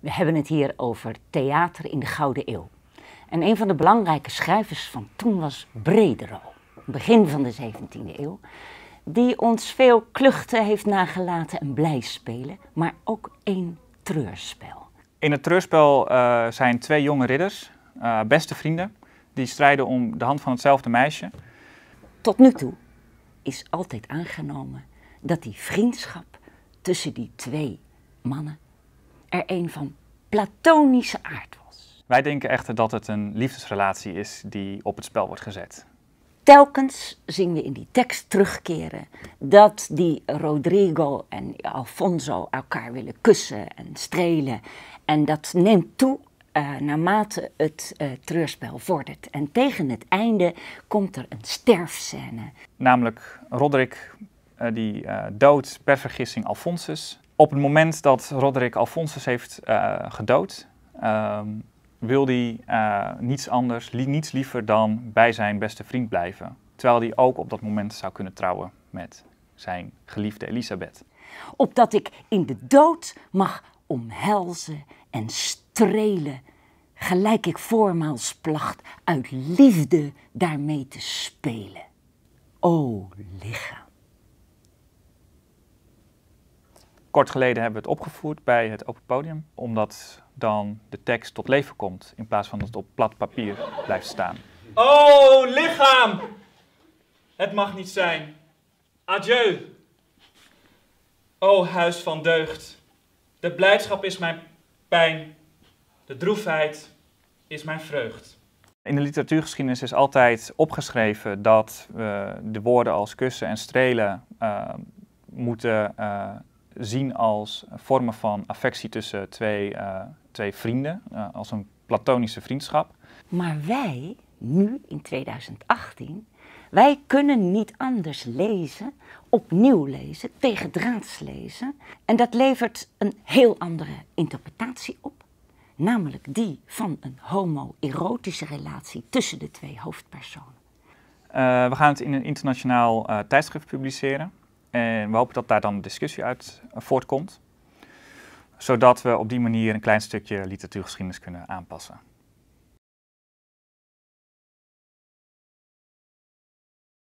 We hebben het hier over theater in de Gouden Eeuw. En een van de belangrijke schrijvers van toen was Bredero, begin van de 17e eeuw, die ons veel kluchten heeft nagelaten en blij spelen, maar ook één treurspel. In het treurspel eh, zijn twee jonge ridders, eh, beste vrienden, die strijden om de hand van hetzelfde meisje. Tot nu toe is altijd aangenomen dat die vriendschap tussen die twee mannen er een van platonische aard was. Wij denken echter dat het een liefdesrelatie is die op het spel wordt gezet. Telkens zien we in die tekst terugkeren dat die Rodrigo en Alfonso elkaar willen kussen en strelen. En dat neemt toe eh, naarmate het eh, treurspel vordert. En tegen het einde komt er een sterfscène. Namelijk Roderick, eh, die doodt per vergissing Alfonsus. Op het moment dat Roderick Alphonsus heeft eh, gedood, um, wil hij eh, niets anders, niets liever dan bij zijn beste vriend blijven. Terwijl hij ook op dat moment zou kunnen trouwen met zijn geliefde Elisabeth. Opdat ik in de dood mag omhelzen en strelen, gelijk ik voormaals placht uit liefde daarmee te spelen. O lichaam. Kort geleden hebben we het opgevoerd bij het Open Podium, omdat dan de tekst tot leven komt in plaats van dat het op plat papier blijft staan. Oh, lichaam! Het mag niet zijn. Adieu! O huis van deugd, de blijdschap is mijn pijn, de droefheid is mijn vreugd. In de literatuurgeschiedenis is altijd opgeschreven dat we eh, de woorden als kussen en strelen eh, moeten eh, zien als vormen van affectie tussen twee, eh, twee vrienden, eh, als een platonische vriendschap. Maar wij, nu in 2018, wij kunnen niet anders lezen, opnieuw lezen, tegendraads lezen. En dat levert een heel andere interpretatie op. Namelijk die van een homoerotische relatie tussen de twee hoofdpersonen. Eh, we gaan het in een internationaal tijdschrift publiceren. En we hopen dat daar dan een discussie uit eh, voortkomt. Zodat we op die manier een klein stukje literatuurgeschiedenis kunnen aanpassen.